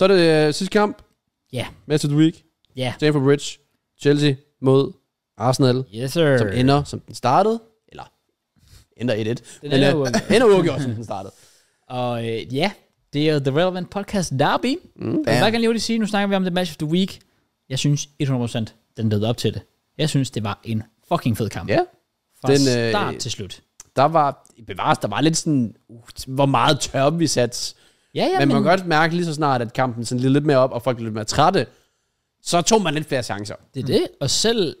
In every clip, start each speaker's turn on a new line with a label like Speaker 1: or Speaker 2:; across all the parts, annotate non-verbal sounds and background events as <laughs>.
Speaker 1: Så er det øh, sidste kamp. Ja. Yeah. Match of the week. Ja. Yeah. Stamford Bridge. Chelsea mod Arsenal. Yes, sir. Som ender, som den startede. Eller ender 1-1. Den men, ender øh, uafgjort. ender uafgjort, som den startede.
Speaker 2: <laughs> Og øh, ja, det er The Relevant Podcast Derby. Mm, og hvad kan lige sige, nu snakker vi om det match of the week. Jeg synes 100% den levede op til det. Jeg synes, det var en fucking fed kamp. Ja. Yeah. Fra den, øh, start øh, til slut. Der var,
Speaker 1: bevares, der var lidt sådan, uh, hvor meget tør vi satte Ja, ja, men, men man kan godt mærke lige så snart, at kampen sådan lidt, mere op, og folk er lidt mere trætte, så tog man lidt flere chancer. Det er mm. det, og
Speaker 2: selv,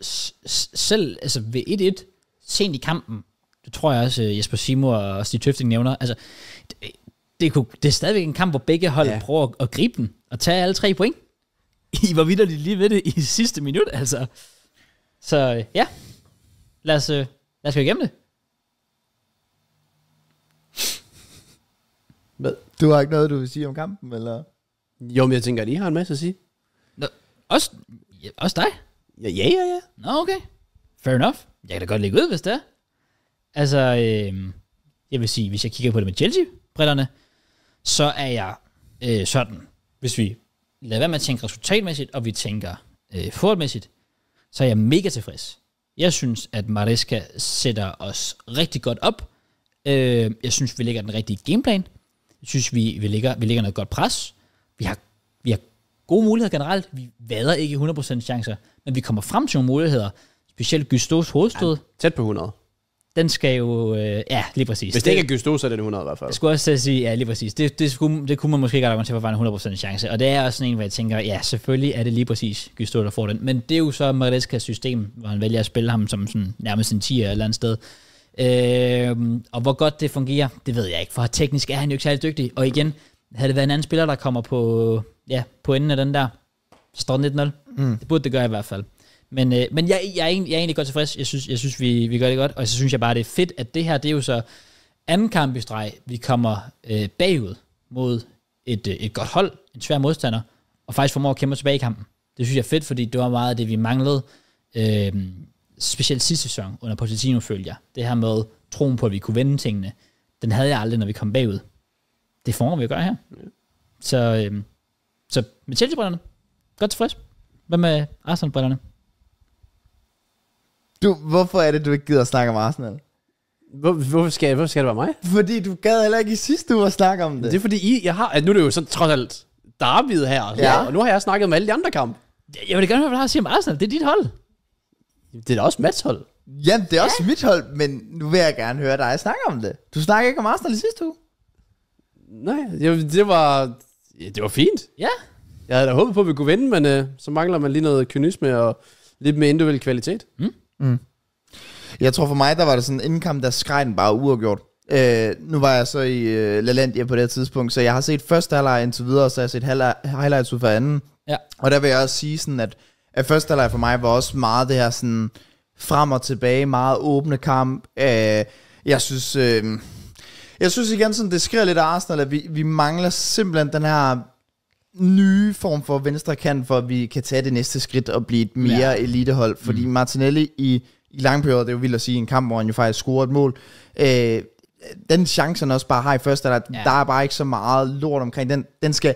Speaker 2: selv altså ved 1-1, sent i kampen, det tror jeg også øh, Jesper Simo og Stig Tøfting nævner, altså, det, det, kunne, det er stadigvæk en kamp, hvor begge hold ja. prøver at, at gribe den, og tage alle tre point. <laughs> I var vidt lige ved det i sidste minut, altså. Så øh, ja, lad os, øh, lad os gå igennem det.
Speaker 1: Du har ikke noget, du vil sige om kampen, eller? Jo, men jeg tænker, at I har en masse at sige. Nå, også, ja, også dig? Ja, ja, ja.
Speaker 2: ja. Nå, okay. Fair enough. Jeg kan da godt lægge ud, hvis det er. Altså, øh, jeg vil sige, hvis jeg kigger på det med Chelsea-brillerne, så er jeg øh, sådan, hvis vi lader være med at tænke resultatmæssigt, og vi tænker øh, forholdsmæssigt, så er jeg mega tilfreds. Jeg synes, at Mariska sætter os rigtig godt op. Øh, jeg synes, vi lægger den rigtige gameplan synes, vi, vi, ligger, vi ligger noget godt pres. Vi har, vi har gode muligheder generelt. Vi vader ikke 100% chancer, men vi kommer frem til nogle muligheder. Specielt Gystos hovedstød. Ja, tæt på 100. Den skal jo... Øh, ja, lige præcis. Hvis det ikke er
Speaker 1: Gystos, så er det 100 i hvert fald. Jeg skulle
Speaker 2: også sige, ja, lige præcis. Det, det, skulle, det kunne man måske ikke argumentere for, at var en 100% chance. Og det er også sådan en, hvor jeg tænker, ja, selvfølgelig er det lige præcis Gystos, der får den. Men det er jo så Mareskas system, hvor han vælger at spille ham som sådan, nærmest en et eller andet sted. Øh, og hvor godt det fungerer, det ved jeg ikke, for teknisk er han jo ikke særlig dygtig. Og igen, havde det været en anden spiller, der kommer på, ja, på enden af den der, så står 1 0 Mm. Det burde det gøre i hvert fald. Men, øh, men jeg, jeg, er egentlig, jeg er egentlig godt tilfreds. Jeg synes, jeg synes vi, vi gør det godt. Og så synes jeg bare, det er fedt, at det her, det er jo så anden kamp i streg. Vi kommer øh, bagud mod et, øh, et godt hold, en svær modstander, og faktisk formår at kæmpe tilbage i kampen. Det synes jeg er fedt, fordi det var meget af det, vi manglede øh, specielt sidste sæson under Pochettino, følger jeg. Det her med troen på, at vi kunne vende tingene, den havde jeg aldrig, når vi kom bagud. Det får vi at gøre her. Ja. Så, øhm, så med Chelsea-brillerne, godt tilfreds. Hvad med Arsenal-brillerne?
Speaker 3: Du, hvorfor er det, du ikke gider at snakke om Arsenal? Hvor, hvorfor, skal, hvorfor
Speaker 1: skal det være mig? Fordi du gad heller ikke i sidste uge at snakke om det. Det er fordi, I, jeg har, at nu er det jo sådan trods alt derbyet her, ja. og nu har jeg snakket om alle de andre kampe. Jeg vil gerne høre, hvad du har at sige om Arsenal. Det er dit hold. Det er da også Mads hold. Jamen, det er ja. også mit hold, men nu vil jeg gerne høre dig snakke om det.
Speaker 3: Du snakkede ikke om Arsenal i sidste uge.
Speaker 1: Nej, det, det var... Ja, det var fint. Ja. Jeg havde da håbet på, at vi kunne vinde, men øh, så mangler man lige noget kynisme og lidt mere individuel kvalitet. Mm. Mm. Jeg tror for mig, der var det sådan en indkamp, der skreg den bare uafgjort.
Speaker 3: Øh, nu var jeg så i øh, LaLandia på det her tidspunkt, så jeg har set første halvleg indtil videre, og så har jeg set highlights ud for anden. Ja. Og der vil jeg også sige sådan, at at første halvleg for mig var også meget det her sådan frem og tilbage, meget åbne kamp. Øh, jeg synes... Øh, jeg synes igen, sådan, det skriver lidt af Arsenal, at vi, vi mangler simpelthen den her nye form for venstre kant, for at vi kan tage det næste skridt og blive et mere ja. elitehold. Fordi mm. Martinelli i, i lang periode, det er jo vildt at sige, en kamp, hvor han jo faktisk scorer et mål, øh, den chance, han også bare har i første, at ja. der er bare ikke så meget lort omkring den. Den skal,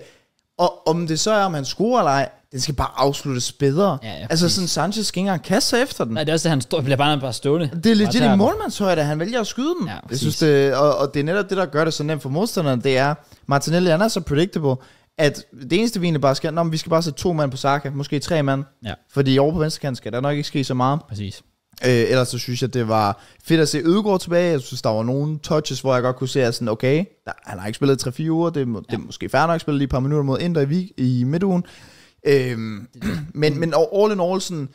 Speaker 3: og om det så er, om han scorer eller ej, den skal bare afsluttes bedre. Ja, ja, altså sådan, Sanchez skal ikke engang
Speaker 2: kaste sig efter den. Nej, det er også det, han stå, bliver bare, bare stående. Det er legit i målmandshøjde, han vælger at skyde den. Ja, jeg synes,
Speaker 3: det, og, og, det er netop det, der gør det så nemt for modstanderen, det er, Martinelli han er så predictable, at det eneste vi egentlig bare skal, nå, vi skal bare sætte to mand på Saka, måske tre mand, ja. fordi over på venstre kan skal der nok ikke ske så meget. Præcis. Øh, ellers så synes jeg, det var fedt at se Ødegård tilbage. Jeg synes, der var nogle touches, hvor jeg godt kunne se, at sådan, okay, der, han har ikke spillet 3-4 uger. Det, må, ja. det er måske færre nok at spille lige et par minutter mod Inter i, i midtugen. Øhm, <clears throat> men, men all in all, sådan,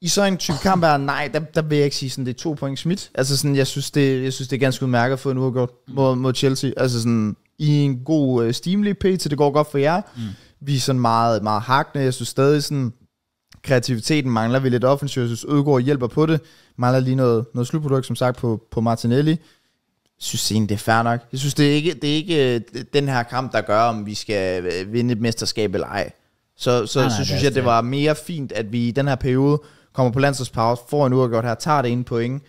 Speaker 3: i så en type kamp er, nej, der, der vil jeg ikke sige, sådan, det er to point smidt. Altså sådan, jeg synes, det, jeg synes, det er ganske udmærket at få en uafgjort mod, mod Chelsea. Altså sådan, i en god øh, steamlig så det går godt for jer. Mm. Vi er sådan meget, meget hakne. Jeg synes stadig sådan, kreativiteten mangler vi lidt offensivt. Jeg synes, Ødegård hjælper på det. Mangler lige noget, noget slutprodukt, som sagt, på, på Martinelli. Jeg synes egentlig, det er fair nok. Jeg synes, det er ikke, det er ikke øh, den her kamp, der gør, om vi skal øh, vinde et mesterskab eller ej. Så, så, nej, nej, så synes altså jeg, det var mere fint, at vi i den her periode kommer på landsholdspause, får en uafgjort her, tager det ene point,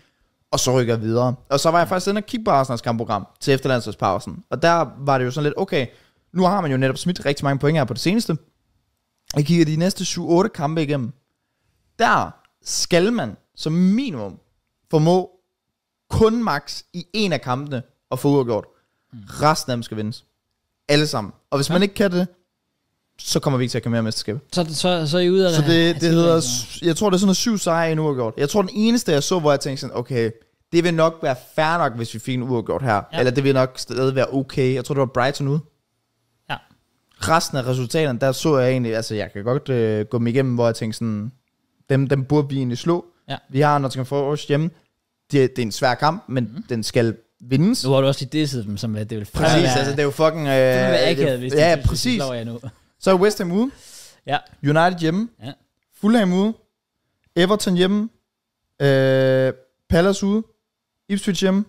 Speaker 3: og så rykker videre. Og så var jeg faktisk inde og kigge på Arsenals kampprogram til efter landsholdspausen. Og der var det jo sådan lidt, okay, nu har man jo netop smidt rigtig mange point her på det seneste. Jeg kigger de næste 7-8 kampe igennem. Der skal man som minimum formå kun max i en af kampene at få uafgjort. Mm. Resten af dem skal vindes. Alle sammen. Og hvis ja. man ikke kan det, så kommer vi ikke til at komme mere mesterskab.
Speaker 2: Så, så, så er I ude af Så det, det, det hedder,
Speaker 3: jeg tror, det er sådan noget syv sejre i har uafgjort. Jeg tror, den eneste, jeg så, hvor jeg tænkte sådan, okay, det vil nok være fair nok, hvis vi fik en uafgjort her. Ja. Eller det vil nok stadig være okay. Jeg tror, det var Brighton ude. Ja. Resten af resultaterne, der så jeg egentlig, altså jeg kan godt øh, gå dem igennem, hvor jeg tænkte sådan, dem, dem burde vi egentlig slå. Ja. Vi har Nottingham Forest hjemme. Det, det er en svær kamp, men mm. den skal vindes.
Speaker 2: Nu har du også lige disset dem, som det vil Præcis, være, altså det er jo fucking... Øh, det vil være akavet, hvis ja, de, ja, præcis. slår jer nu.
Speaker 3: Så er West Ham ude. Ja. United hjemme. Ja. Fulham ude. Everton hjemme. Øh, Palace ude. Ipswich hjemme.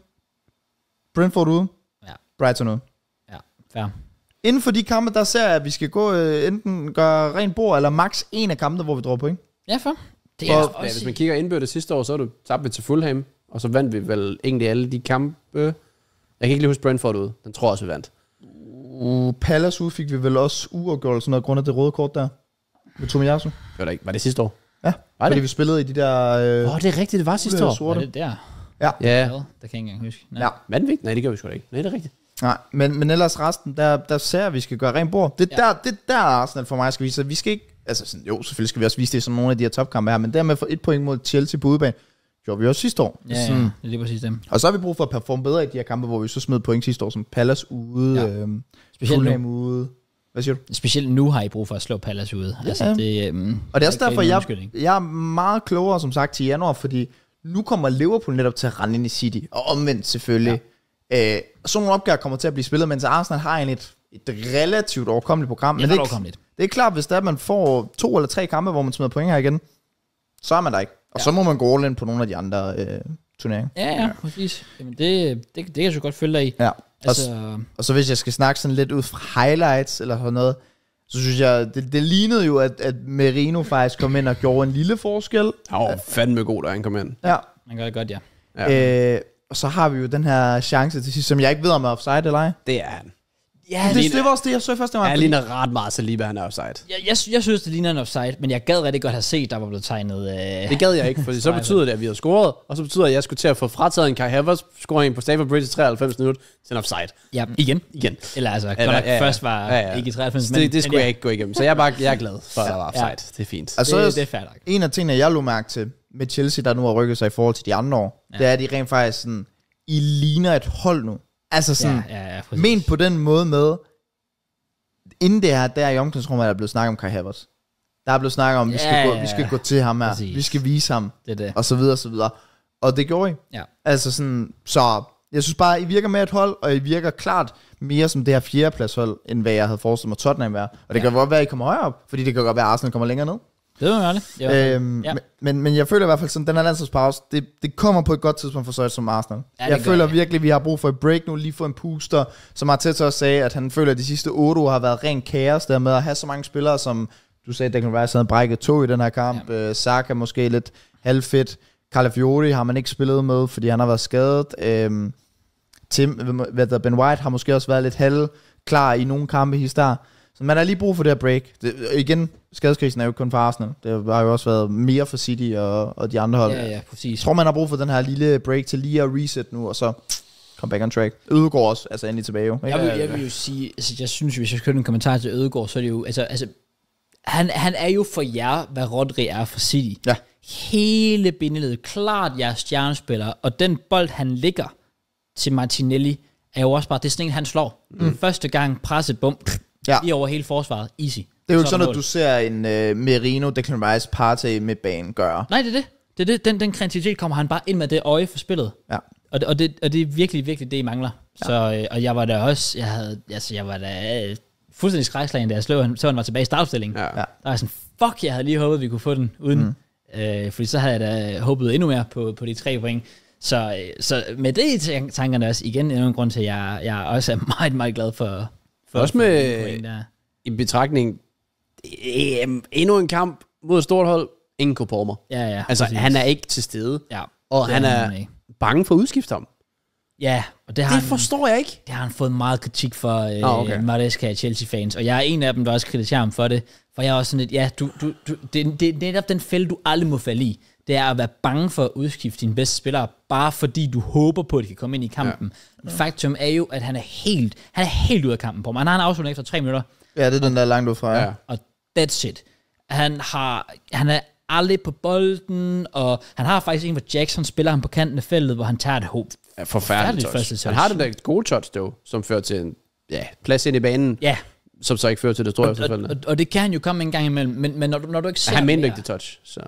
Speaker 3: Brentford ude. Ja. Brighton ude. Ja, fair. Inden for de kampe, der ser jeg, at vi skal gå øh, enten gøre ren bord, eller max en af kampene, hvor vi drog point.
Speaker 2: Ja, for. Det er og, også... ja, hvis
Speaker 1: man kigger indbyrdes sidste år, så er du tabt til Fulham, og så vandt vi vel egentlig alle de kampe. Jeg kan ikke lige huske Brentford ud. Den tror jeg også, vi vandt.
Speaker 3: Uh, Palace udfik vi vel også uafgjort, noget grund af det røde kort der. Med Tomiyasu. Det
Speaker 1: var, det ikke. var det sidste år? Ja,
Speaker 3: var det? fordi vi spillede i de der... Øh, Åh, øh, oh, det er rigtigt, det var sidste år. Sorte. Var det der?
Speaker 2: Ja. ja. Det kan jeg ikke engang huske. Nej. Ja.
Speaker 3: Vanvigt? Nej, det gør vi sgu da ikke. Nej, det er rigtigt. Nej, men, men ellers resten, der, der ser at vi skal gøre rent bord. Det ja. der, det der Arsenal for mig skal vise, vi skal ikke, altså sådan, jo, selvfølgelig skal vi også vise det som nogle af de her topkampe her, men dermed få et point mod Chelsea på udebane, gjorde vi også sidste år. Ja, sådan. ja lige præcis dem. Og så har vi brug for at performe bedre i de her kampe, hvor vi så smed point sidste år, som Palace ude, ja. øhm, Specielt Fulham ude. Hvad siger du? Specielt nu har I brug for at slå Palace ude. Ja. Altså, det, um, og det er også derfor, jeg, jeg er meget klogere, som sagt, til januar, fordi nu kommer Liverpool netop til at rende ind i City, og omvendt selvfølgelig. Ja. Øh, sådan nogle opgaver kommer til at blive spillet, mens Arsenal har en et, et relativt overkommeligt program. Men det er, overkommeligt. det er klart, hvis der man får to eller tre kampe, hvor man smider point her igen, så er man der ikke. Og ja. så må man gå all in på nogle af de andre øh, turneringer.
Speaker 2: Ja, ja, ja. præcis. Jamen det, det, det kan jeg
Speaker 3: så godt følge dig i. Ja. Altså, og, og så hvis jeg skal snakke sådan lidt ud fra highlights eller sådan noget, så synes jeg, det, det lignede jo, at, at Merino faktisk kom ind og gjorde en lille forskel. Ja, oh,
Speaker 1: fandme god, da han kom ind.
Speaker 2: Ja. Han gør det godt, ja. ja.
Speaker 3: Øh, og så har vi jo den her chance til sidst, som jeg ikke ved, om er offside eller ej.
Speaker 2: Det er han. Ja, det, ligner, det var også det, jeg så i første omgang. Ja, ligner ret meget Saliba, han er offside. Jeg, jeg, jeg synes, det ligner en offside, men jeg gad rigtig godt have set, der var blevet tegnet... Øh... Det gad jeg ikke, for så betyder
Speaker 1: det, at vi har scoret, og så betyder det, at jeg skulle til at få frataget en Kai Havertz scoring på Stafford Bridge i 93 minutter til en offside. Ja, igen. Igen. Eller altså, Eller, ja, ja, først var ja, ja. ikke i 93 minutter. Det, det skulle men, ja. jeg ikke gå igennem, så jeg er, bare, jeg er glad for, at der var offside. Ja. Det er fint. Altså, det, det er færdigt.
Speaker 3: En af tingene, jeg lå mærke til med Chelsea, der nu har rykket sig i forhold til de andre år, ja. det er, at de rent faktisk sådan, I ligner et hold nu. Altså sådan, ja, ja, ja, ment på den måde med, inden det her, der i omklædningsrummet, er der blevet snakket om Kai Havertz. Der er blevet snakket om, vi skal, ja, gå, vi skal gå til ham her, præcis. vi skal vise ham, det det. og så videre, og så videre. Og det gjorde I. Ja. Altså sådan, så jeg synes bare, I virker med et hold, og I virker klart mere som det her fjerdepladshold, end hvad jeg havde forestillet mig Tottenham være. Og det ja. kan godt være, at I kommer højere op, fordi det kan godt være, at Arsenal kommer længere ned.
Speaker 2: Det var ærligt. Ja. Øhm, ja.
Speaker 3: men, men jeg føler i hvert fald sådan, den her landsholdspause, det, det kommer på et godt tidspunkt for Søjt som Arsenal. Ja, jeg føler jeg. virkelig, vi har brug for et break nu, lige få en puster, som Arteta også sagde, at han føler, at de sidste otte år har været ren kaos, der med at have så mange spillere, som du sagde, Declan Rice havde brækket to i den her kamp, ja. øh, Saka måske lidt halvfedt, Calafiori har man ikke spillet med, fordi han har været skadet, øhm, Tim, hvad der, Ben White har måske også været lidt halv klar i nogle kampe i starten. Så man har lige brug for det her break. Det, igen, skadeskrisen er jo kun for Arsenal. Det har jo også været mere for City og, og de andre hold. Ja, ja, præcis. Jeg tror, man har brug for den her lille break til lige at reset nu, og så come back on track. Ødegård også, altså endelig tilbage jo. Jeg vil, jeg vil
Speaker 2: jo sige, altså jeg synes hvis jeg skal en kommentar til Ødegård, så er det jo, altså, altså han, han er jo for jer, hvad Rodri er for City. Ja. Hele bindeledet, klart jeres stjernespiller, og den bold, han ligger til Martinelli, er jo også bare, det er sådan en, han slår. Mm. første gang presset, bum, ja. lige over hele forsvaret. Easy. Det er jo ikke sådan, at du
Speaker 3: ser en uh, Merino, Declan Rice, party med banen gøre.
Speaker 2: Nej, det er det. det, er det. Den, den kreativitet kommer han bare ind med det øje for spillet. Ja. Og, og, det, og det er virkelig, virkelig det, I mangler. Ja. Så, øh, og jeg var da også, jeg, havde, altså, jeg var da øh, fuldstændig skrækslagen, da jeg slog, så han var tilbage i startopstillingen. Ja. ja. Der var sådan, fuck, jeg havde lige håbet, vi kunne få den uden. Mm. Øh, fordi så havde jeg da håbet endnu mere på, på de tre point. Så, så med det i tankerne også, igen, endnu en grund til, at jeg, jeg også er meget, meget glad for, for Også med en betragtning,
Speaker 1: um, endnu en kamp mod et stort hold, ingen mig.
Speaker 2: Ja, ja. Altså, præcis. han er ikke til stede. Ja.
Speaker 1: Og han er, han er bange for at udskifte ham.
Speaker 2: Ja, og det, har det han, forstår jeg ikke. Det har han fået meget kritik for, oh, okay. uh, Maresca og Chelsea-fans. Og jeg er en af dem, der også kritiserer ham for det. For jeg er også sådan lidt, ja, du, du, du, det, det, det er netop den fælde, du aldrig må falde i det er at være bange for at udskifte din bedste spiller, bare fordi du håber på, at de kan komme ind i kampen. Ja. Faktum er jo, at han er helt, han er helt ude af kampen på mig. Han har en afslutning efter tre minutter. Ja, det er den, der er langt ud fra. Ja. Og that's it. Han, har, han er aldrig på bolden, og han har faktisk en, hvor Jackson spiller ham på kanten af feltet, hvor han tager et håb. Ja,
Speaker 1: forfærdeligt, forfærdeligt touch. Han har den der gode touch, dog, som fører til en ja, plads ind i banen. Ja som så ikke fører til det tror og, og, og,
Speaker 2: og det kan han jo komme en gang imellem, men, men når, du, når du ikke ser... Han mente ikke det touch, så...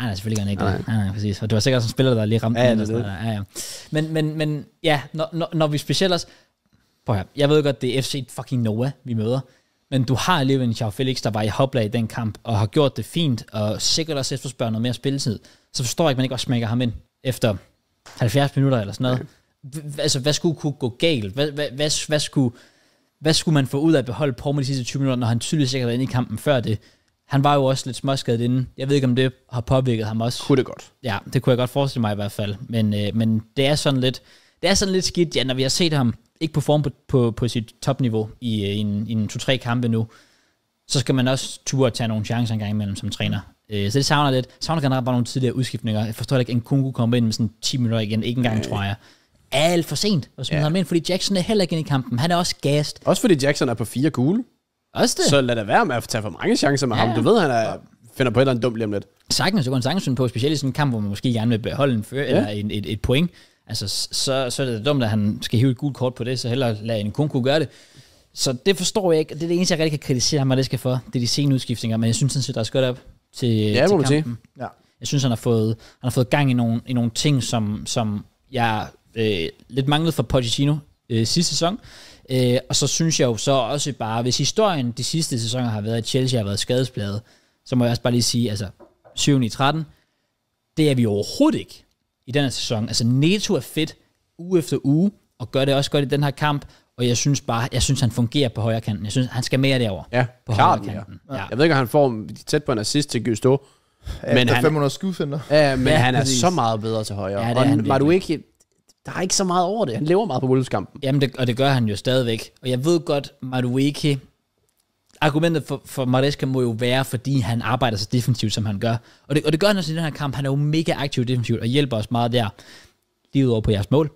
Speaker 2: Nej, nej, selvfølgelig gør han ikke nej. det. Nej, nej, præcis. Og du har sikkert en spiller, der lige ramte ja, den. Det, det. Der. Ja, ja. Men, men, men ja, når, når, når vi specielt os... Prøv her, jeg ved godt, det er FC fucking Noah, vi møder. Men du har alligevel en Charles Felix, der var i hopla i den kamp, og har gjort det fint, og sikkert også efterspørger noget mere spilletid. Så forstår jeg ikke, man ikke også smækker ham ind efter 70 minutter eller sådan noget. Okay. Altså, hvad skulle kunne gå galt? Hvad, hvad, hvad, hvad, skulle, hvad skulle man få ud af at beholde på med de sidste 20 minutter, når han tydeligvis ikke har været inde i kampen før det? han var jo også lidt småskadet inden. Jeg ved ikke, om det har påvirket ham også. Kunne det godt. Ja, det kunne jeg godt forestille mig i hvert fald. Men, øh, men det er sådan lidt, det er sådan lidt skidt, ja, når vi har set ham ikke form på, på, på sit topniveau i, øh, i en, i en 2-3 kampe nu, så skal man også turde tage nogle chancer en gang imellem som træner. Øh, så det savner lidt. Savner generelt bare nogle tidligere udskiftninger. Jeg forstår ikke, at en Nkunku kommer ind med sådan 10 minutter igen. Ikke engang, øh. tror jeg alt for sent at smide ja. ham ind, fordi Jackson er heller ikke inde i kampen. Han er også gast. Også fordi Jackson er på fire gule. Også det. Så lad da være med at tage for mange chancer med ja. ham. Du ved, han er, finder på et eller andet dumt lige om lidt. Sagtens, så går han sagtens på, specielt i sådan en kamp, hvor man måske gerne vil beholde en fører, ja. eller en, et, et point. Altså, så, så er det dumt, at han skal hive et gult kort på det, så hellere lade en kunku gøre det. Så det forstår jeg ikke, det er det eneste, jeg rigtig kan kritisere ham, og det skal for. Det er de sene udskiftninger, men jeg synes, han sætter også godt op til, ja, til kampen. Ja. Jeg synes, han har fået, han har fået gang i nogle, i nogle ting, som, som jeg øh, lidt manglede for Pochettino øh, sidste sæson. Øh, og så synes jeg jo så også bare, hvis historien de sidste sæsoner har været, at Chelsea har været skadespladet, så må jeg også bare lige sige, altså 7 i 13, det er vi overhovedet ikke i den her sæson. Altså Neto er fedt uge efter uge, og gør det også godt i den her kamp, og jeg synes bare, jeg synes, han fungerer på højre kanten. Jeg synes, han skal mere derover. Ja, på klart højre kanten.
Speaker 1: Ja. ja. Jeg ved ikke, om han får tæt på en assist til Gusto. Men han, 500 skudfinder. Ja, men ja, han er præcis. så meget bedre til højre.
Speaker 2: Ja, det er og han, var du ikke der er ikke så meget over det. Han lever meget på Wolves-kampen. Jamen, det, og det gør han jo stadigvæk. Og jeg ved godt, Madueke... Argumentet for, for Maresca må jo være, fordi han arbejder så defensivt, som han gør. Og det, og det gør han også i den her kamp. Han er jo mega aktiv defensivt og hjælper os meget der. Lige over på jeres mål.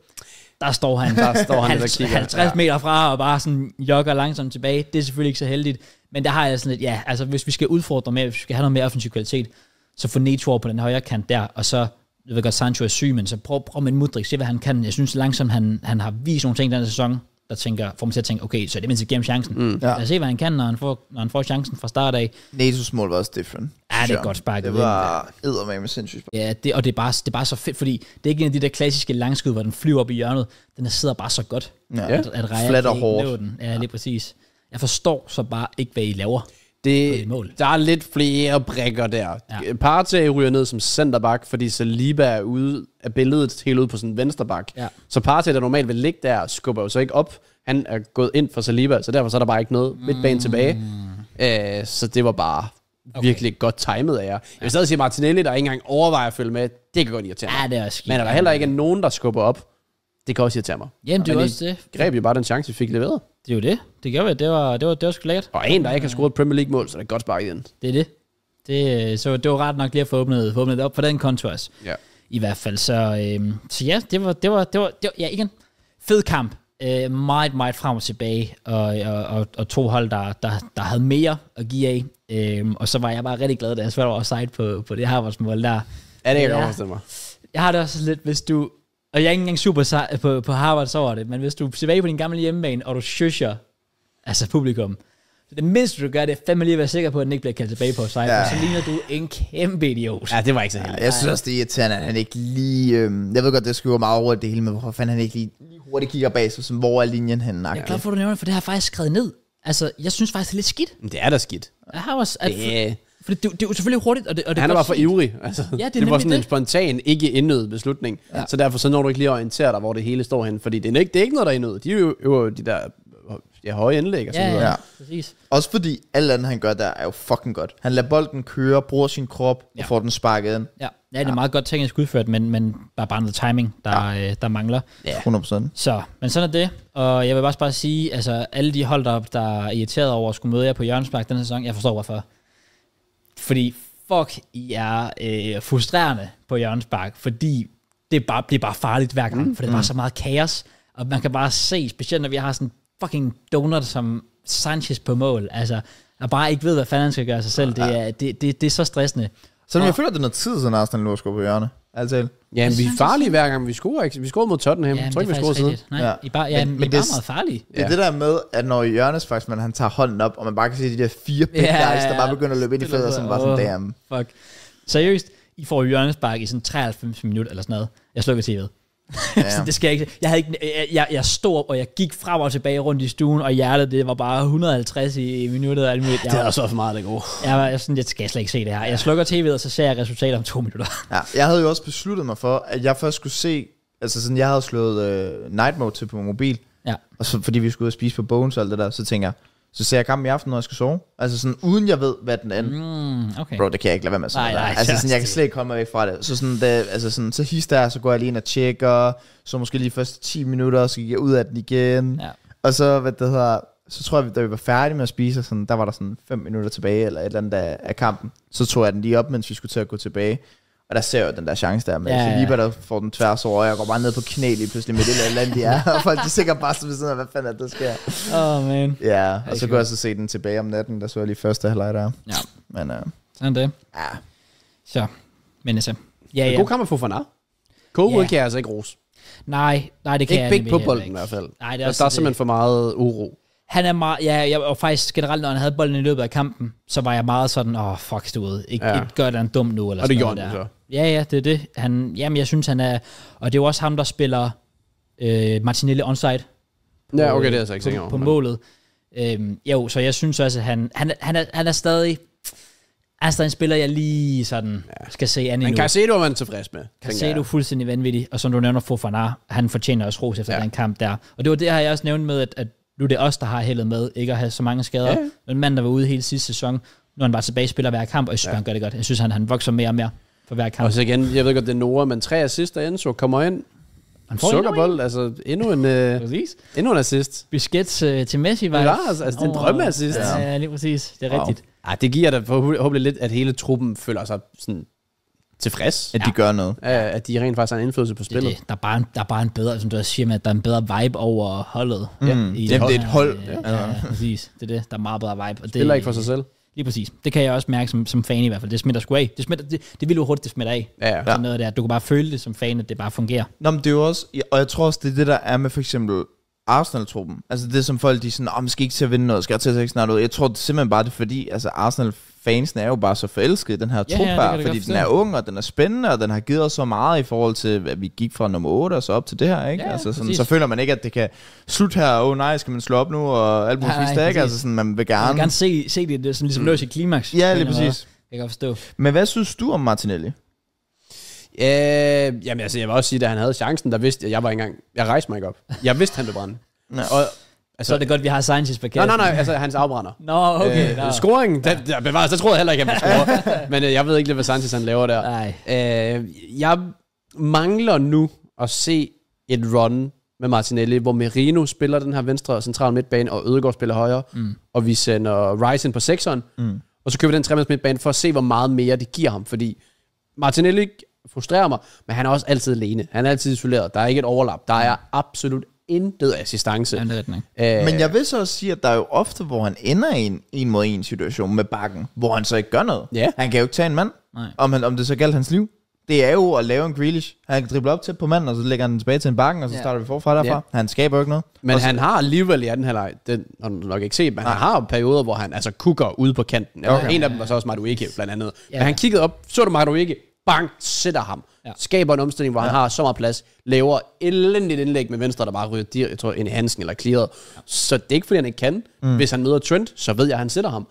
Speaker 2: Der står han, der står han 50, 50 meter fra og bare sådan jogger langsomt tilbage. Det er selvfølgelig ikke så heldigt. Men der har jeg sådan lidt, ja, altså hvis vi skal udfordre mere, hvis vi skal have noget mere offensiv kvalitet, så få Neto på den højre kant der, og så jeg ved godt, Sancho er syg, men så prøv, prøv med Mudrik, se hvad han kan. Jeg synes langsomt, han, han har vist nogle ting den sæson, der tænker, får mig til at tænke, okay, så er det mindst gennem chancen. Mm. Ja. Lad os se, hvad han kan, når han får, når han får chancen fra start af. Natos mål var også different. Ja, det er godt sparket. Det var eddermame sindssygt. Ja, det, og det er, bare, det er bare så fedt, fordi det er ikke en af de der klassiske langskud, hvor den flyver op i hjørnet. Den der sidder bare så godt.
Speaker 3: Ja. At, at Flat og hårdt.
Speaker 2: Den. Ja, lige ja. præcis. Jeg forstår så bare ikke, hvad I laver.
Speaker 1: Det, mål. der er lidt flere brækker der. Ja. Partey ryger ned som centerback, fordi Saliba er ude af billedet helt ude på sin venstreback. Ja. Så Partey, der normalt vil ligge der, skubber jo så ikke op. Han er gået ind for Saliba, så derfor så er der bare ikke noget midtbane mm. tilbage. Øh, så det var bare okay. virkelig godt timet af jer. Jeg vil stadig sige, Martinelli, der ikke engang overvejer at følge med,
Speaker 2: det kan godt irritere Ja, det er også Men der er heller ikke
Speaker 1: nogen, der skubber op. Det kan også irritere mig. Jamen, det er også det. greb jo bare den chance, vi fik leveret. Det er jo det. Det gør vi. Det var, det var, det var sgu lækkert. Og en, der ikke har scoret Premier League-mål,
Speaker 2: så det er godt sparket igen. Det er det. det øh, så det var ret nok lige at få åbnet, få åbnet op på den konto også. Ja. I hvert fald. Så, øhm, så ja, det var, det var, det var, det var ja, igen, fed kamp. Øh, meget, meget frem og tilbage, og, og, og, og to hold, der, der, der havde mere at give af. Øhm, og så var jeg bare rigtig glad, da jeg svært over sejt på, på det her mål der. Ja, det kan jeg ja. mig. Jeg har det også lidt, hvis du, og jeg er ikke engang super sej på, på Harvards over det, men hvis du er tilbage på din gamle hjemmebane, og du shusher, altså publikum, så det mindste, du gør, det er fandme lige at være sikker på, at den ikke bliver kaldt tilbage på sig, ja. så ligner du en kæmpe idiot. Ja, det var ikke så heldigt. Ja, jeg synes også, det
Speaker 1: er
Speaker 3: irriterende, at han ikke lige... Øh, jeg ved godt, det skulle meget hurtigt det hele, men hvorfor fanden han ikke lige
Speaker 2: hurtigt kigger bag sig,
Speaker 3: som hvor er linjen henne? Jeg er glad for, at
Speaker 2: du nævner for det har jeg faktisk skrevet ned. Altså, jeg synes faktisk, det er lidt skidt.
Speaker 3: Det er da skidt.
Speaker 2: Jeg har også... At, det for det, det, er jo selvfølgelig hurtigt. Og det, og det han var for
Speaker 1: ivrig. Altså, ja, det, det var sådan det. en spontan, ikke indnødet beslutning. Ja. Så derfor så når du ikke lige at orientere dig, hvor det hele står hen. Fordi det er ikke, det er ikke noget, der er indnødet. De er jo de der ja, høje indlæg og sådan ja, noget. Ja, præcis. Også fordi alt andet, han gør
Speaker 3: der, er jo fucking godt. Han lader bolden køre, bruger sin krop ja. og får den sparket ind. Ja. ja, det er ja. meget
Speaker 2: godt teknisk udført, men, men der er bare noget timing, der, ja. øh, der mangler. Ja. 100%. Så, men sådan er det. Og jeg vil bare, bare sige, altså alle de hold, der, der er irriteret over at skulle møde jer på Jørgenspark den her sæson, jeg forstår hvorfor. Fordi fuck, I er øh, frustrerende på Jørgens Park, fordi det, er bare, det er bare farligt hver gang, mm. for det er bare mm. så meget kaos, og man kan bare se, specielt når vi har sådan fucking donut som Sanchez på mål, altså, og bare ikke ved, hvad fanden skal gøre sig selv, det er, det, det, det er så stressende. Så jeg føler,
Speaker 3: at det er noget tid, siden Arsenal nu på hjørne. Altså. Ja, men vi er
Speaker 2: farlige hver gang. Vi scorer ikke. Vi scorer mod Tottenham. Ja, jeg tror ikke, vi scorer siden. Nej, ja. I bare, ja,
Speaker 1: men, I men det, er bare meget farlige. Det ja. det
Speaker 3: der med, at når Jørnes faktisk, man, han tager hånden op, og man bare kan se de der fire big ja, guys, der bare begynder at løbe ind i fødder, som bare sådan, damn.
Speaker 2: Fuck. Seriøst, I får Jørnes Park i sådan 93 minutter eller sådan noget. Jeg slukker TV'et. Ja. <laughs> så det skal jeg ikke. Jeg, havde ikke, jeg, jeg, jeg stod op, og jeg gik frem og tilbage rundt i stuen, og hjertet, det var bare 150 i, i minuttet. Og alt muligt. Jeg det er også for meget, det gode. Jeg var sådan, jeg skal slet ikke se det her. Jeg slukker tv'et, og så ser jeg resultatet om to minutter. ja, jeg havde jo
Speaker 3: også besluttet mig for, at jeg først skulle se, altså sådan, jeg havde slået øh, night mode til på min mobil, ja. og så, fordi vi skulle ud og spise på Bones og alt det der, så tænker jeg, så ser jeg kampen i aften, når jeg skal sove. Altså sådan, uden jeg ved, hvad den anden... Mm, okay. Bro, det kan jeg ikke lade være med at nej, nej, Altså sådan, jeg kan slet ikke komme væk fra det. Så sådan, det, altså sådan, så hister jeg, så går jeg lige ind og tjekker, så måske lige første 10 minutter, så gik jeg ud af den igen. Ja. Og så, hvad det hedder, så tror jeg, da vi var færdige med at spise, sådan, der var der sådan 5 minutter tilbage, eller et eller andet af, af kampen. Så tog jeg den lige op, mens vi skulle til at gå tilbage. Og der ser jeg jo den der chance der med ja, Saliba, der får den tværs over, og jeg går bare ned på knæ lige pludselig med det eller land, de er. <laughs> og folk er sikkert bare sådan sådan, hvad fanden er det, der sker? Åh, Oh man. Ja, og så kunne jeg så se den tilbage om natten, der så jeg lige første
Speaker 2: halvleg der. Ja. Men, uh, sådan det. Ja. Så, men så. Altså, ja, ja. God kamp at få for nar. Kobe ja. kan jeg altså ikke rose. Nej, nej, det kan ikke jeg ikke. Ikke big på bolden i hvert fald. Nej, det er, der er simpelthen det. for
Speaker 1: meget uro
Speaker 2: han er meget, ja, jeg, var faktisk generelt, når han havde bolden i løbet af kampen, så var jeg meget sådan, åh, oh, fuck, du ved, ikke, ja. ikke gør det en dum nu, eller og sådan det gjorde han så. Ja, ja, det er det. Han, jamen, jeg synes, han er... Og det er jo også ham, der spiller øh, Martinelli onside.
Speaker 1: Ja, okay, det er altså ikke sikker på, på
Speaker 2: målet. Øh, jo, så jeg synes også, at han, han, han, er, han er stadig... Han er stadig en spiller, jeg lige sådan ja. skal se an endnu. Men Caicedo er man tilfreds med. Caicedo er fuldstændig vanvittig. Og som du nævner, Fofanar, han fortjener også ros efter ja. den kamp der. Og det var det, her jeg også nævnte med, at, at nu er det os, der har heldet med ikke at have så mange skader. Ja. En mand, der var ude hele sidste sæson, nu er han bare tilbage spiller hver kamp, og jeg synes, ja. han gør det godt. Jeg synes, han, han vokser mere og mere for hver kamp. Og så
Speaker 1: igen, jeg ved godt, det er Nora, men tre assist af Enzo kommer ind.
Speaker 2: Han får Sukkerbold,
Speaker 1: endnu altså endnu en, øh, endnu en assist. Bisket uh, øh, til Messi var... Ja, altså, altså det er en drømmeassist. Ja, ja, lige præcis. Det er wow. rigtigt. Ja, det giver da forhåbentlig lidt, at hele truppen føler sig sådan tilfreds. At de ja. gør noget.
Speaker 2: Ja, at de rent faktisk har en indflydelse på spillet. Det, det. Der, er bare en, der er bare en bedre, som du også siger, med, at der er en bedre vibe over holdet. Mm. Ja, i Jamen, det er et hold. Ja, ja, ja, præcis. Det er det. Der er meget bedre vibe. Og det, spiller ikke for sig selv. Lige præcis. Det kan jeg også mærke som, som fan i hvert fald. Det smitter sgu af. Det, smitter, det, det vil jo hurtigt, det smitter af. Ja, ja. Sådan noget der. Du kan bare føle det som fan, at det bare fungerer.
Speaker 3: Nå, men det er jo også, og jeg tror også, det er det, der er med for eksempel Arsenal-truppen. Altså det, som folk de er sådan, om oh, skal ikke til at vinde noget, skal jeg til at se snart ud. Jeg tror det simpelthen bare, det er fordi, altså Arsenal fansen er jo bare så forelsket i den her trup ja, ja, her, fordi den er ung, og den er spændende, og den har givet os så meget i forhold til, at vi gik fra nummer 8 og så op til det her, ikke? Ja, altså, sådan, så føler man ikke, at det kan slutte her, åh oh, nej, skal man slå op nu, og alt muligt ja, nej, ikke? Altså, sådan, man vil gerne... Man vil gerne se,
Speaker 2: se det, det sådan, ligesom mm. løs i klimaks. Ja, lige præcis. Jeg kan forstå.
Speaker 3: Men hvad synes du om Martinelli?
Speaker 1: Øh, jamen altså, jeg vil også sige, at da han havde chancen, der vidste jeg, jeg var engang, jeg rejste mig ikke op. Jeg vidste, han brænde. Ja. og,
Speaker 2: Altså, så er det godt, vi har Sanchez på kæden. Nej, nej, nej, altså hans afbrænder. Nå, okay. Øh, no. Scoring,
Speaker 1: den, der bevares, der troede jeg heller ikke, at han ville score. <laughs> Men øh, jeg ved ikke lige, hvad Sanchez han laver der. Nej. Øh, jeg mangler nu at se et run med Martinelli, hvor Merino spiller den her venstre central midtbane, og Ødegaard spiller højre, mm. og vi sender Rice ind på sekseren, mm. og så køber vi den tremands midtbane for at se, hvor meget mere det giver ham, fordi Martinelli frustrerer mig, men han er også altid alene. Han er altid isoleret. Der er ikke et overlap. Der er absolut intet assistance. Ja, det det
Speaker 3: Æh, øh, Men jeg vil så også sige, at der er jo ofte, hvor han ender i en en mod en situation med bakken, hvor han så ikke gør noget. Ja. Han kan jo ikke tage en mand, Nej. om, han, om det så galt hans liv. Det er jo at lave en Grealish. Han kan drible op tæt på manden, og så lægger han den tilbage til en bakken, og så ja. starter vi forfra derfra. Ja. Han skaber jo ikke noget.
Speaker 1: Men så, han har alligevel i anden halvleg, den har du nok ikke set, men Nej. han har perioder, hvor han altså kukker ude på kanten. Okay. En af dem var så også Maduike, blandt andet. Ja. Men han kiggede op, så du Maduike, bang, sætter ham. Ja. Skaber en omstilling, hvor ja. han har så meget plads. Laver elendigt indlæg med venstre, der bare ryger dir, jeg tror, ind i Hansen eller clearet. Ja. Så det er ikke, fordi han ikke kan. Mm. Hvis han møder Trent, så ved jeg, at han sætter ham.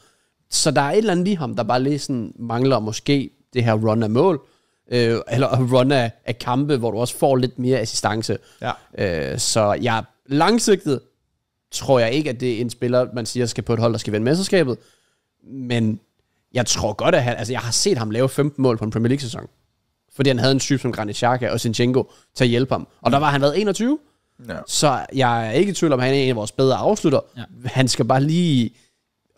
Speaker 1: Så der er et eller andet i ham, der bare lige sådan mangler måske det her run af mål. Øh, eller run af, af kampe, hvor du også får lidt mere assistance. Ja. Øh, så jeg ja, langsigtet tror jeg ikke, at det er en spiller, man siger skal på et hold, der skal vinde mesterskabet. Men jeg tror godt, at han, altså jeg har set ham lave 15 mål på en Premier League-sæson. Fordi han havde en type som Granit Xhaka og Sinchenko til at hjælpe ham. Og der var han været 21. Ja. Så jeg er ikke i tvivl om, at han er en af vores bedre afslutter. Ja. Han skal bare lige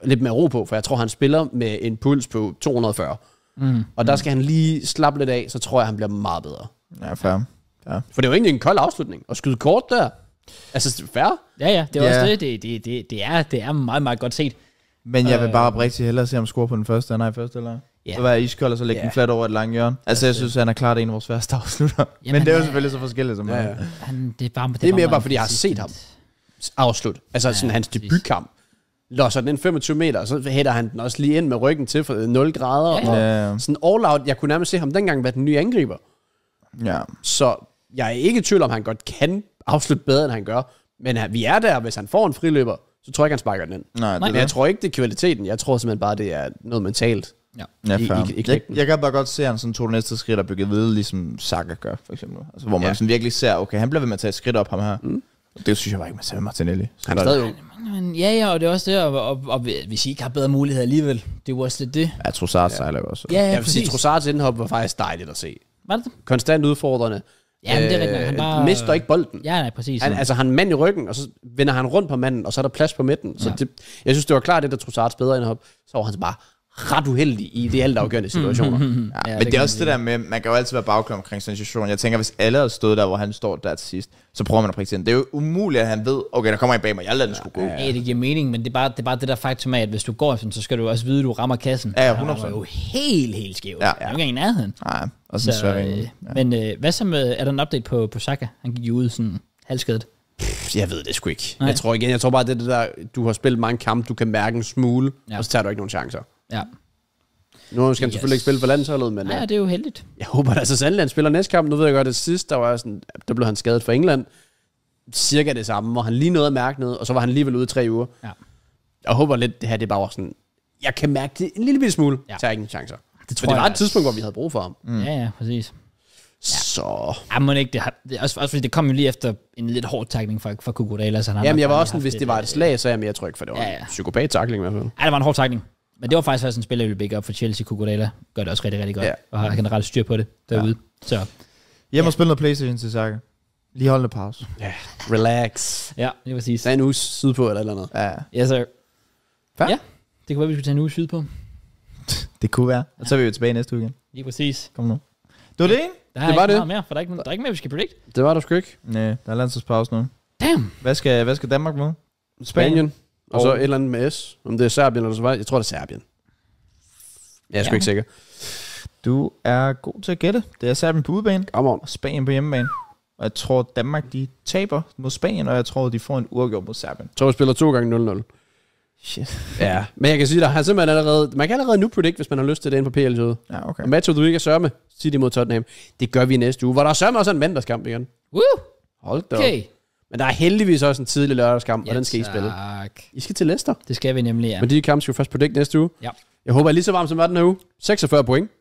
Speaker 1: lidt mere ro på, for jeg tror, han spiller med en puls på 240. Mm. Og der mm. skal han lige slappe lidt af, så tror jeg, han bliver meget bedre. Ja, fair. Ja. For det var egentlig en kold afslutning. At skyde kort der. Altså, fair. Ja, ja. Det er ja. også det. Det, det, det, det, er, det er meget, meget godt set. Men jeg vil bare øhm. oprigtigt hellere se
Speaker 3: ham score på den første, end i første eller Ja. Så var jeg iskold, og så lægge yeah. den flat over et langt hjørne. Altså, jeg synes, han er klart en af vores værste
Speaker 2: afslutter.
Speaker 1: Jamen, Men det er jo selvfølgelig så forskelligt som ja, ja.
Speaker 2: Han, det er, bare, det det er mere bare, fordi jeg har set ham afslut. Altså ja,
Speaker 1: sådan hans debutkamp. Losser den 25 meter, og så hætter han den også lige ind med ryggen til for 0 øh, grader. Ja, ja. Og sådan all out. Jeg kunne nærmest se ham dengang være den nye angriber. Ja. Så jeg er ikke i tvivl om, han godt kan afslutte bedre, end han gør. Men vi er der, hvis han får en friløber så tror jeg ikke, han sparker den ind. Nej, det Men jeg tror ikke, det er kvaliteten. Jeg tror simpelthen bare, det er noget mentalt.
Speaker 3: Ja, ja I, I, I jeg, jeg kan bare godt se, at han sådan tog det næste skridt og blev ved, ligesom Saka gør, for eksempel. Altså, hvor man ja. sådan virkelig ser, okay, han bliver ved med at tage et skridt op, ham her. Mm. Det synes jeg bare ikke, man ser med Martinelli. han er stadig
Speaker 2: Men, ja, ja, og det er også det, og, og, og hvis I ikke har bedre mulighed alligevel, det er jo også lidt det.
Speaker 3: Ja, Trossard ja. sejler også.
Speaker 2: Ja, ja, ja præcis. Jeg Trossards indhop var faktisk dejligt at se. Var det
Speaker 1: Konstant udfordrende. Ja, men det er rigtigt. Han øh, bare... mister ikke
Speaker 2: bolden. Ja, nej, præcis. Han, altså, han
Speaker 1: har mand i ryggen, og så vender han rundt på manden, og så er der plads på midten. Så ja. det, jeg synes, det var klart, det der Trossards bedre end hop. Så var han bare ret uheldig i de altafgørende mm. situationer. <laughs> ja, men det, det er også det der
Speaker 3: med, man kan jo altid være bagklog omkring situation. Jeg tænker, hvis alle havde stået der, hvor han står der til sidst, så prøver man at prikke Det er jo umuligt, at han ved, okay, der kommer en bag mig, jeg lader den skulle gå. Ja,
Speaker 2: det giver mening, men det er, bare, det er bare det der faktum af, at hvis du går efter så skal du også vide, at du rammer kassen. Ja, 100%. Han er jo helt, helt skævt. Ja, ja. Jeg er jo ikke engang i nærheden. Nej, og så, så øh, ja. Men øh, hvad så med, er der en update på, på Saka? Han gik jo ud sådan halvskedet. Jeg ved det
Speaker 1: sgu ikke. Nej. Jeg tror igen, jeg tror bare, det, det der, du har spillet mange kampe, du kan mærke en smule, ja. og så tager du ikke nogen chancer. Ja. Nu skal han yes. selvfølgelig ikke spille for landsholdet, men... Ja, det
Speaker 2: er jo heldigt. Jeg håber,
Speaker 1: at altså Sandland spiller næste kamp. Nu ved jeg godt, at sidst, der, var sådan, der blev han skadet for England. Cirka det samme, hvor han lige nåede at mærke noget, og så var han alligevel ude i tre uger. Ja. Jeg håber lidt, det her det er bare sådan... Jeg kan mærke
Speaker 2: det en lille smule. Ja. Tager ikke en chancer. Det, tror for det var jeg, et altså. tidspunkt, hvor vi havde brug for ham. Mm. Ja, ja, præcis. Ja. Så... Ja, men ikke, det, har, det også, også fordi det kom jo lige efter en lidt hård takling fra, fra Kukudala. han jamen, jeg var også sådan, hvis det var et øh,
Speaker 1: slag, så er jeg mere tryg, for det var ja, ja. en psykopat takling i hvert fald.
Speaker 2: Ja, det var en hård takling. Men det var faktisk også en spiller, vi bækker op for Chelsea. Kukurella gør det også rigtig, rigtig godt. Ja. Og har generelt styr på det derude. Ja. Så. ja. og ja. spille noget Playstation til Saka. Lige holde en pause. Ja, relax. Ja, det var
Speaker 3: præcis. Der er en uge sydpå eller eller andet. Ja.
Speaker 2: Yes, sir. Fair? Ja, det kunne være, vi skulle tage en uge sydpå.
Speaker 3: det kunne være. Og så er vi jo tilbage næste uge igen.
Speaker 2: Lige præcis. Kom nu. Du er det, ikke? Der er det var ikke det. mere, for der er, ikke, der er ikke mere, vi skal predict.
Speaker 1: Det var der sgu ikke. Nej, der er landsholdspause nu. Damn. Hvad skal, hvad skal Danmark med? Spanien. Spanien. Og, oh. så et eller andet med S. Om det er Serbien eller Slovakien. Jeg tror, det er Serbien. Jeg er ja. sgu ikke sikker. Du er god til at gætte. Det er Serbien på udebane.
Speaker 3: Come on. Og Spanien på hjemmebane. Og jeg tror, Danmark de taber mod Spanien, og jeg tror, de får en
Speaker 1: uafgjort mod Serbien. Så vi spiller to gange 0-0. Shit. Ja, men jeg kan sige, der har simpelthen allerede, man kan allerede nu predict, hvis man har lyst til det ind på PL'et. Ja, okay. Match of du ikke er sørme, City mod Tottenham. Det gør vi næste uge, hvor der er sørme også en mandagskamp igen. Woo! Hold da okay. op. Men der er heldigvis også en tidlig lørdagskamp, ja, og den skal I spille.
Speaker 2: I skal til Leicester. Det skal vi nemlig, ja. Men
Speaker 1: de kampe skal vi først på dæk næste uge. Ja. Jeg håber, jeg er lige så varm som var den her uge. 46 point.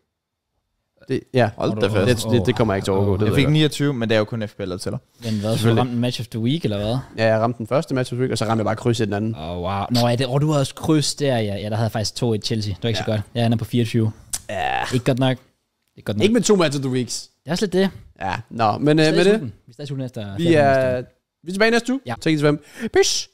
Speaker 1: Det, ja, Hold da fast. Det, det, det, kommer jeg ikke til at overgå. Det jeg fik 29, men det er jo kun FPL, der tæller. Men hvad, så ramte en match of the week, eller hvad? Ja, jeg ramte den første match of the week, og så ramte jeg bare kryds i den anden. Åh, oh, wow. Nå, er
Speaker 2: det, oh, du havde også kryds der. Ja, ja der havde faktisk 2-1 Chelsea. Det var ikke ja. så godt. Jeg er på 24. Ja. Ikke godt nok. Ikke, godt nok. ikke med to match of the weeks. Det er også lidt det.
Speaker 1: Ja, nå, men øh, med det. Vi er stadig Vi er vi er tilbage næste uge. Ja. Tak til hvem. Peace.